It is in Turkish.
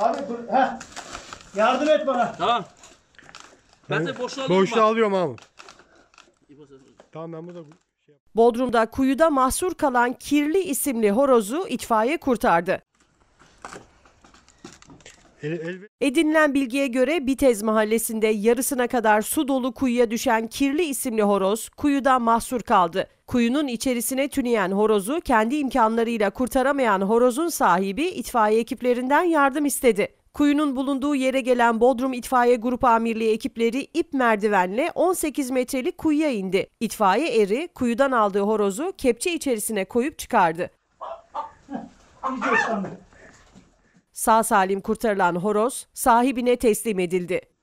Abi bur- heh. Yardım et bana. Tamam. Ben de boşluğa alıyorum Boşluğu alıyorum abi. Tamam ben burada şey Bodrum'da kuyuda mahsur kalan Kirli isimli horozu itfaiye kurtardı. Edinilen bilgiye göre Bitez mahallesinde yarısına kadar su dolu kuyuya düşen Kirli isimli horoz kuyuda mahsur kaldı. Kuyunun içerisine tüneyen horozu kendi imkanlarıyla kurtaramayan horozun sahibi itfaiye ekiplerinden yardım istedi. Kuyunun bulunduğu yere gelen Bodrum İtfaiye Grup Amirliği ekipleri ip merdivenle 18 metrelik kuyuya indi. İtfaiye eri kuyudan aldığı horozu kepçe içerisine koyup çıkardı. Sağ salim kurtarılan horoz sahibine teslim edildi.